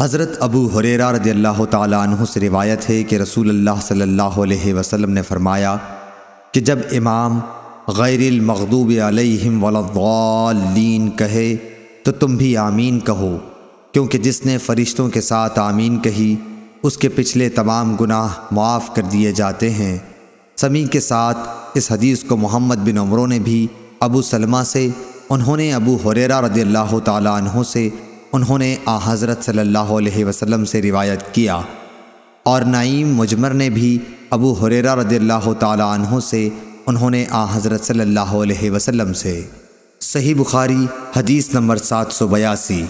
حضرت ابو حریرہ رضی اللہ تعالیٰ عنہ سے روایت ہے کہ رسول اللہ صلی اللہ علیہ وسلم نے فرمایا کہ جب امام غیر المغضوب علیہم ولان کہے تو تم بھی آمین کہو کیونکہ جس نے فرشتوں کے ساتھ آمین کہی اس کے پچھلے تمام گناہ معاف کر دیے جاتے ہیں سمیع کے ساتھ اس حدیث کو محمد بن عمرو نے بھی ابو سلمہ سے انہوں نے ابو حریرہ رضی اللہ تعالیٰ عنہ سے उन्होंने आ हज़रत सल्लल्लाहु अलैहि से रिवायत किया और नईम मुजमर ने भी अबू हुरेरा रदील्ला तहों से उन्होंने आ हज़रत सल्लल्लाहु अलैहि से सही बुखारी हदीस नंबर सात सौ बयासी